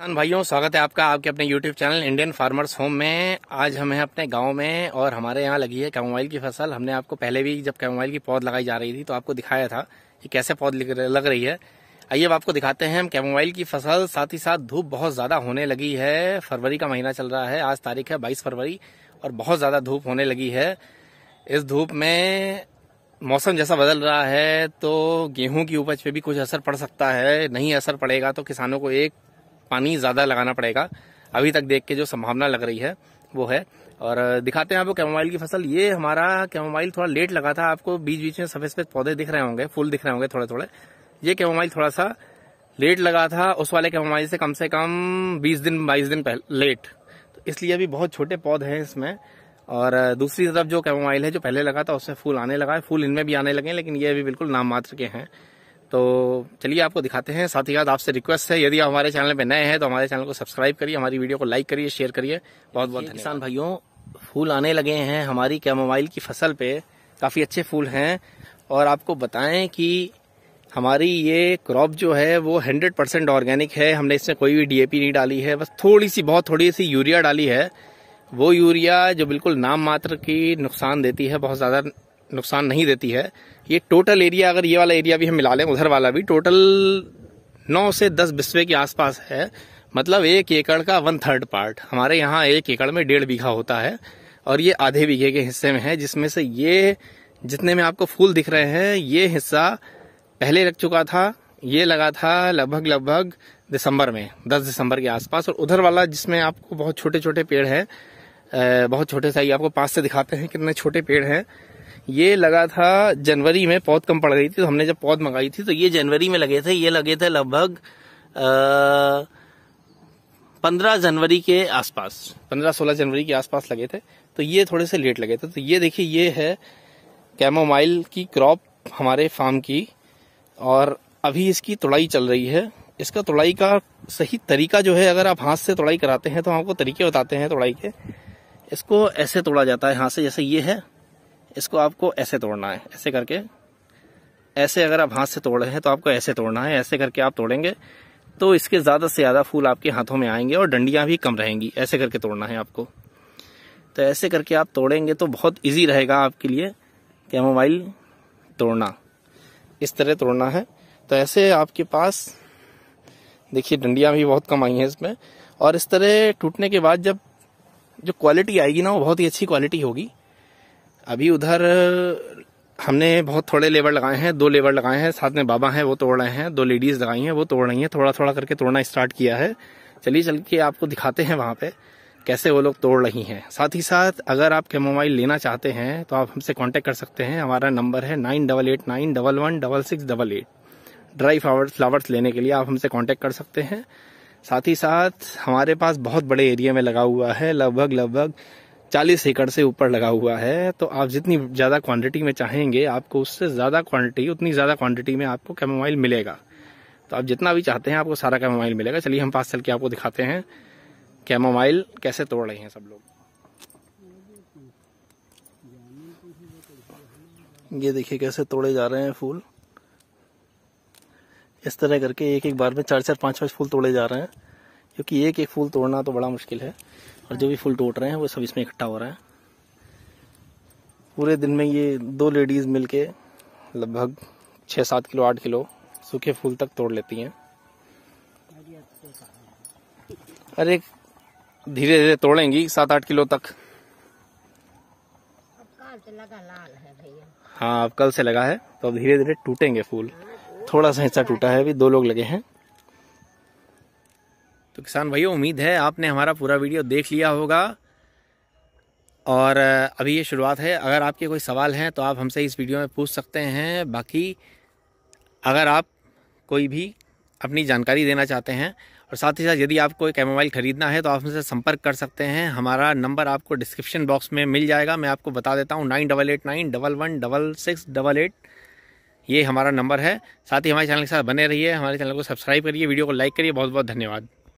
किसान भाइयों स्वागत है आपका आपके अपने YouTube channel Indian farmers home में आज हम हैं अपने गांव में और हमारे यहाँ लगी है कैमोबाइल की फसल हमने आपको पहले भी जब कैमोबाइल की पौध लगाई जा रही थी तो आपको दिखाया था कि कैसे पौध लग रही है आइए अब आपको दिखाते हैं हम कैमोबाइल की फसल साथ ही साथ धूप बहुत ज़्यादा होने लगी है फरवरी का महीना चल रहा है आज तारीख है बाईस फरवरी और बहुत ज़्यादा धूप होने लगी है इस धूप में मौसम जैसा बदल रहा है तो गेहूं की उपज पे भी कुछ असर पड़ सकता है नहीं असर पड़ेगा तो किसानों को एक पानी ज़्यादा लगाना पड़ेगा अभी तक देख के जो संभावना लग रही है वो है और दिखाते हैं आपको कैमोमाइल की फसल ये हमारा कैमोमाइल थोड़ा लेट लगा था आपको बीच बीच में सफेद सफेद पौधे दिख रहे होंगे फूल दिख रहे होंगे थोड़े थोड़े ये कैमोमाइल थोड़ा सा लेट लगा था उस वाले कैमोमाइल से कम से कम बीस दिन बाईस दिन पहले लेट तो इसलिए अभी बहुत छोटे पौधे हैं इसमें और दूसरी तरफ जो कैमोमाइल है जो पहले लगा था उसमें फूल आने लगा है फूल इनमें भी आने लगे लेकिन ये अभी बिल्कुल नाम मात्र के हैं तो चलिए आपको दिखाते हैं साथ ही साथ आपसे रिक्वेस्ट है यदि आप हमारे चैनल पे नए हैं तो हमारे चैनल को सब्सक्राइब करिए हमारी वीडियो को लाइक करिए शेयर करिए बहुत बहुत किसान भाइयों फूल आने लगे हैं हमारी कैमोबाइल की फसल पे काफ़ी अच्छे फूल हैं और आपको बताएं कि हमारी ये क्रॉप जो है वो हंड्रेड परसेंट ऑर्गेनिक है हमने इसमें कोई भी डीएपी नहीं डाली है बस थोड़ी सी बहुत थोड़ी सी यूरिया डाली है वो यूरिया जो बिल्कुल नाम मात्र की नुकसान देती है बहुत ज़्यादा नुकसान नहीं देती है ये टोटल एरिया अगर ये वाला एरिया भी हम मिला लें उधर वाला भी टोटल नौ से दस बिस्वे के आसपास है मतलब एक एकड़ का वन थर्ड पार्ट हमारे यहाँ एक एकड़ में डेढ़ बीघा होता है और ये आधे बीघे के हिस्से में है जिसमें से ये जितने में आपको फूल दिख रहे हैं ये हिस्सा पहले लग चुका था ये लगा था लगभग लगभग दिसंबर में 10 दिसंबर के आसपास और उधर वाला जिसमें आपको बहुत छोटे छोटे पेड़ हैं बहुत छोटे साइज आपको पास से दिखाते हैं कितने छोटे पेड़ हैं ये लगा था जनवरी में पौध कम पड़ गई थी तो हमने जब पौध मंगाई थी तो ये जनवरी में लगे थे ये लगे थे लगभग पंद्रह जनवरी के आसपास पंद्रह सोलह जनवरी के आसपास लगे थे तो ये थोड़े से लेट लगे थे तो ये देखिए ये है कैमोमाइल की क्रॉप हमारे फार्म की और अभी इसकी तुड़ाई चल रही है इसका तुड़ाई का सही तरीका जो है अगर आप हाथ से तुड़ाई कराते हैं तो आपको तरीके बताते हैं तुड़ाई के इसको ऐसे तोड़ा जाता है हाथ से जैसे ये है इसको आपको ऐसे तोड़ना है ऐसे करके ऐसे अगर आप हाथ से तोड़ रहे हैं तो आपको ऐसे तोड़ना है ऐसे करके आप तोड़ेंगे तो इसके ज़्यादा से ज़्यादा फूल आपके हाथों में आएंगे और डंडियाँ भी कम रहेंगी ऐसे करके तोड़ना है आपको तो ऐसे करके आप तोड़ेंगे तो बहुत ईजी रहेगा आपके लिए कैमोबाइल तोड़ना इस तरह तोड़ना है तो ऐसे आपके पास देखिए डंडियाँ भी बहुत कम आई हैं इसमें और इस तरह टूटने के बाद जब जो क्वालिटी आएगी ना वो बहुत ही अच्छी क्वालिटी होगी अभी उधर हमने बहुत थोड़े लेबर लगाए हैं दो लेबर लगाए हैं साथ में बाबा हैं वो तोड़ रहे हैं दो लेडीज लगाई हैं वो तोड़ रही हैं थोड़ा थोड़ा करके तोड़ना स्टार्ट किया है चलिए चल के आपको दिखाते हैं वहाँ पे कैसे वो लोग तोड़ रही हैं साथ ही साथ अगर आप मोबाइल लेना चाहते हैं तो आप हमसे कॉन्टेक्ट कर सकते हैं हमारा नंबर है nine double eight nine double one double six double eight dry flower flowers लेने के लिए आप हमसे कॉन्टेक्ट कर सकते हैं साथ ही साथ हमारे पास बहुत बड़े एरिया में लगा हुआ है लगभग लगभग चालीस एकड़ से ऊपर लगा हुआ है तो आप जितनी ज़्यादा क्वांटिटी में चाहेंगे आपको उससे ज़्यादा क्वांटिटी उतनी ज़्यादा क्वांटिटी में आपको कैमोमाइल मिलेगा तो आप जितना भी चाहते हैं आपको सारा कैमोमाइल मिलेगा चलिए हम पास चल के आपको दिखाते हैं कैमोमाइल कैसे तोड़ रहे हैं सब लोग ये देखिए कैसे तोड़े जा रहे हैं फूल इस तरह करके एक एक बार में चार चार पांच पांच फूल तोड़े जा रहे हैं क्योंकि एक एक फूल तोड़ना तो बड़ा मुश्किल है और जो भी फूल टूट रहे हैं वो सब इसमें इकट्ठा हो रहा है पूरे दिन में ये दो लेडीज़ मिलके लगभग छः सात किलो आठ किलो सूखे फूल तक तोड़ लेती हैं अरे धीरे धीरे तोड़ेंगी सात आठ किलो तक हाँ अब कल से लगा है तो अब धीरे धीरे टूटेंगे फूल थोड़ा सा हिस्सा टूटा है अभी दो लोग लगे हैं तो किसान भाइयों उम्मीद है आपने हमारा पूरा वीडियो देख लिया होगा और अभी ये शुरुआत है अगर आपके कोई सवाल हैं तो आप हमसे इस वीडियो में पूछ सकते हैं बाकी अगर आप कोई भी अपनी जानकारी देना चाहते हैं और साथ ही साथ यदि आपको एक मोबाइल ख़रीदना है तो आप हमसे संपर्क कर सकते हैं हमारा नंबर आपको डिस्क्रिप्शन बॉक्स में मिल जाएगा मैं आपको बता देता हूँ nine double eight nine double one double six double eight ये हमारा नंबर है साथ ही हमारे चैनल के साथ बने रहिए हमारे चैनल को सब्सक्राइब करिए वीडियो को लाइक करिए बहुत बहुत धन्यवाद